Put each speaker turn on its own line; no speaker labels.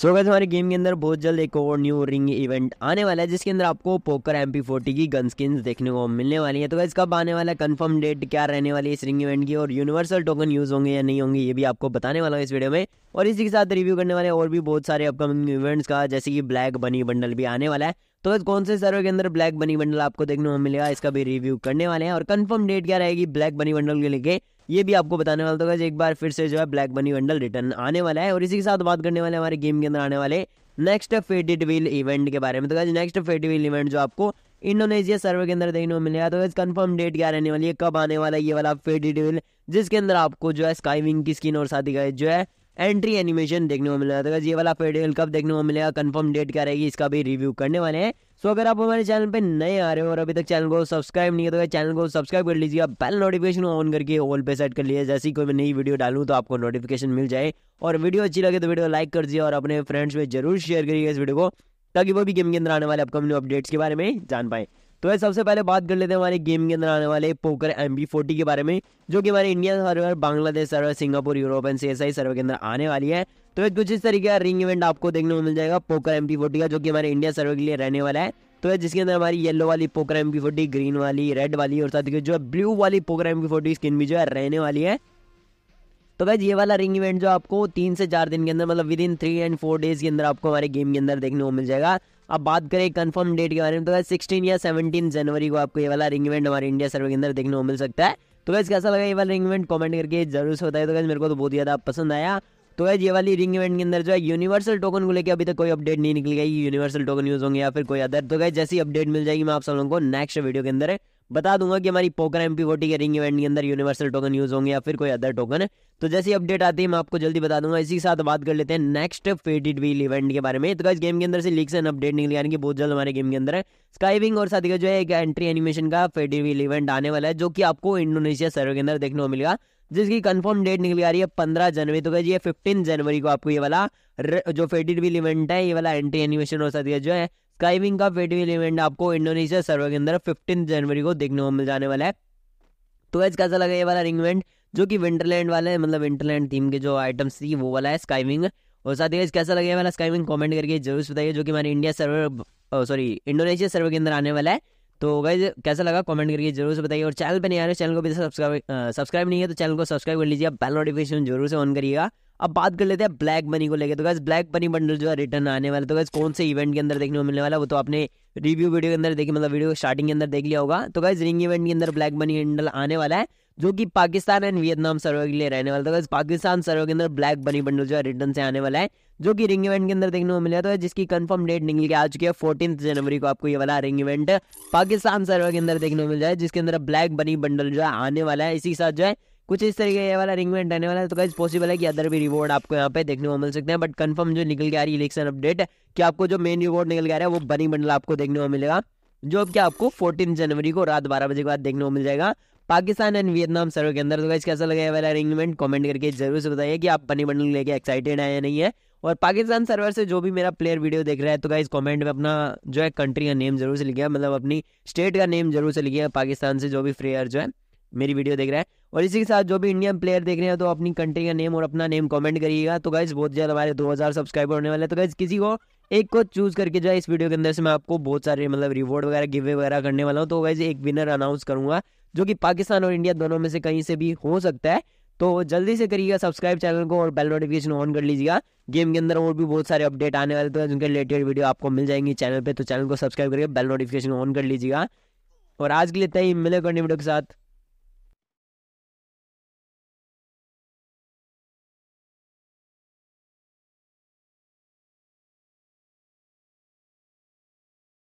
so guys हमारे game के अंदर बहुत जल्द एक और न्यू रिंग इवेंट आने वाला है जिसके अंदर आपको पोकर एम पी फोर्टी की गन स्किन देखने को मिलने वाली है तो गाइस कब आने वाला कंफर्म डेट क्या रहने वाली है इस रिंग इवेंट की और यूनिवर्सल टोकन यूज़ होंगे या नहीं होंगे ये भी आपको बताने वाला हूँ इस वीडियो में और इसी के साथ रिव्यू करने वाले और भी बहुत सारे अपकमिंग इवेंट्स का जैसे कि ब्लैक बनी बंडल भी आने वाला है तो गाइस कौन से सर्वर के अंदर ब्लैक बनी बंडल आपको देखने को मिलेगा इसका भी रिव्यू करने वाले हैं और कन्फर्म डेट क्या रहेगी ब्लैक बनी बंडल के लेके ये भी आपको बताने वाला था एक बार फिर से जो है ब्लैक बनी वंडल रिटर्न आने वाला है और इसी के साथ बात करने वाले हमारे गेम के अंदर आने वाले नेक्स्ट फेडिड व्हील इवेंट के बारे में तो नेक्स्ट फेडिड व्हील इवेंट जो आपको इंडोनेशिया सर्वे के अंदर देखने को मिलेगा तो कंफर्म डेट क्या रहने वाली है कब आने वाला है ये वाला फेडिड व्हील जिसके अंदर आपको जो है स्काईविंग की स्किन और साथ ही जो है एंट्री एनिमेशन देखने को मिलेगा तो ये वाला फेडिड व्हील कब देखने को मिलेगा कन्फर्म डेट क्या रहेगी इसका भी रिव्यू करने वाले हैं सो तो अगर आप हमारे चैनल पर नए आ रहे हो और अभी तक चैनल को सब्सक्राइब नहीं किया तो चैनल को सब्सक्राइब कर लीजिए आप बेल नोटिफिकेशन ऑन करके ऑल पे सेट कर लीजिए जैसे ही कोई मैं नई वीडियो डालूँ तो आपको नोटिफिकेशन मिल जाए और वीडियो अच्छी लगे तो वीडियो लाइक कर दीजिए और अपने फ्रेंड्स में जरूर शेयर करिए इस वीडियो को ताकि वो भी गेम के अंदर आने वाले अपकमिंग अपडेट्स के बारे में जान पाए तो सबसे पहले बात कर लेते हैं हमारे गेम के अंदर आने वाले पोकर एम बी फोर्टी के बारे में जो कि हमारे India server Bangladesh server Singapore Europe and C S I server के अंदर आने वाली है तो कुछ इस तरीके का रिंग इवेंट आपको देखने को मिल जाएगा पोकर एम बी फोर्टी का जो कि हमारे इंडिया सर्वर के लिए रहने वाला है तो है जिसके अंदर हमारी येलो वाली पोक्राइम की फोर्टी ग्रीन वाली रेड वाली और साथ ही जो है ब्लू वाली पोकर की फोर्टी स्किन भी जो है रहने वाली है तो गैज ये वाला रिंग इवेंट जो आपको तीन से चार दिन के अंदर मतलब within three and four days के अंदर आपको हमारे गेम के अंदर देखने को मिल जाएगा अब बात करें कंफर्म डेट के बारे में तो गैस सिक्सटीन या सेवनटीन जनवरी को आपको ये वाला रिंग इवेंट हमारे इंडिया सर्वे के अंदर देखने को मिल सकता है तो गैस कैसा लगा ये वाला रिंग इवेंट कमेंट करके जरूर से बताया तो गैस मेरे को तो बहुत ज़्यादा पसंद आया तो है ये वाली रिंग इवेंट के अंदर जो है यूनिवर्सल टोकन को लेकर अभी तक कोई अपडेट नहीं निकली गई यूनिवर्सल टोकन यूज़ होंगे या फिर कोई अदर तो गए जैसी अपडेट मिल जाएगी मैं आप सब लोगों को नेक्स्ट वीडियो के अंदर बता दूंगा कि हमारी पोकर एम पी फोर्टी के रिंग इवेंट के अंदर यूनिवर्सल टोकन यूज होंगे या फिर कोई अदर टोकन है तो जैसी अपडेट आती है मैं आपको जल्दी बता दूंगा इसी के साथ बात कर लेते हैं नेक्स्ट फेटेड व्हील इवेंट के बारे में तो इस गेम के अंदर से लीक्स एंड अपडेट निकली आने की बहुत जल्द हमारे गेम के अंदर है स्काईविंग और साथ ही जो है एक एंट्री एनिमेशन का फेटेड व्हील इवेंट आने वाला है जो कि आपको इंडोनेशिया सर्वर के अंदर देखने को मिलेगा जिसकी कंफर्म डेट निकली आ रही है पंद्रह जनवरी तो ये फिफ्टीन जनवरी को आपको ये वाला जो फेटेड व्हील इवेंट है ये वाला एंट्री एनिमेशन और साथ जो है स्काइविंग का फेडविल इवेंट आपको इंडोनेशिया सर्वर के अंदर फिफ्टीन जनवरी को देखने को मिल जाने वाला है तो एज कैसा लगा ये वाला रिंग इवेंट जो कि विंटरलैंड वाला है मतलब विंटरलैंड थीम के जो आइटम्स थी वो वाला है स्काइविंग और साथ ही कैसा लगे वाला स्काइविंग कमेंट करके जरूर बताइए जो कि हमारे India server sorry Indonesia server के अंदर आने वाला है तो गाइज कैसा लगा कमेंट करके जरूर से बताइए और चैनल पर नहीं आ रहे चैनल को भी सब्सक्राइब सब्सक्राइब नहीं है तो चैनल को सब्सक्राइब कर लीजिए बेल नोटिफिकेशन जरूर से ऑन करिएगा अब बात कर लेते हैं ब्लैक बनी को लेकर तो गैस ब्लैक बनी बंडल जो है रिटर्न आने वाला तो गैस कौन से इवेंट के अंदर देखने को मिलने वाला वो तो आपने रिव्यू वीडियो के अंदर देखी मतलब वीडियो स्टार्टिंग के अंदर देख लिया होगा तो गैस रिंग इवेंट के अंदर ब्लैक बनी बंडल आने वाला है जो कि पाकिस्तान एंड वियतनाम सर्वे के लिए रहने वाला था गैस तो पाकिस्तान सर्वे के अंदर ब्लैक बनी बंडल जो है रिटर्न से आने वाला है जो कि रिंग इवेंट के अंदर देखने को मिला था तो जिसकी कंफर्म डेट निकल के आ चुकी है फोर्टीन जनवरी को आपको ये वाला रिंग इवेंट पाकिस्तान सर्वर के अंदर देखने को मिल जाए जिसके अंदर ब्लैक बनी बंडल जो है आने वाला है इसी के साथ जो है कुछ इस तरीके ये वाला रिंग में रहने वाला है तो गाइज पॉसिबल है कि अदर भी रिवॉर्ड आपको यहाँ पे देखने को मिल सकते हैं बट कंफर्म जो निकल के आ रही है इलेक्शन अपडेट कि आपको जो मेन रिवॉर्ड निकल के आ रहा है वो बनी बंडल आपको देखने को मिलेगा जो कि आपको फोर्टीन जनवरी को रात बारह बजे के बाद देखने को मिल जाएगा पाकिस्तान एंड वियतनाम सर्वे के अंदर तो गाइज कैसा लगा वाला अरेंजमेंट कमेंट करके जरूर से बताइए कि आप बनी बंडल लेके एक्साइटेड हैं या नहीं है और पाकिस्तान सर्वर से जो भी मेरा प्लेयर वीडियो देख रहा है तो गाइज कमेंट में अपना जो है कंट्री का नेम जरूर से है मतलब अपनी स्टेट का नेम जरूर से है पाकिस्तान से जो भी प्लेयर जो है मेरी वीडियो देख रहा है और इसी के साथ जो भी इंडियन प्लेयर देख रहे हैं तो अपनी कंट्री का नेम और अपना नेम कमेंट करिएगा तो गाइज बहुत ज़्यादा हमारे 2000 सब्सक्राइबर होने वाले हैं तो गाइज किसी को एक को चूज करके जो है इस वीडियो के अंदर से मैं आपको बहुत सारे मतलब रिवॉर्ड वगैरह गिवे वगैरह करने वाला हूँ तो गाइज एक विनर अनाउंस करूंगा जो कि पाकिस्तान और इंडिया दोनों में से कहीं से भी हो सकता है तो जल्दी से करिएगा सब्सक्राइब चैनल को और बेल नोटिफिकेशन ऑन कर लीजिएगा गेम के अंदर और भी बहुत सारे अपडेट आने वाले तो जिनके रिलेटेड वीडियो आपको मिल जाएंगी चैनल पर तो चैनल को सब्सक्राइब करके बेल नोटिफिकेशन ऑन कर लीजिएगा और आज के लिए तय मिले करने वीडियो के साथ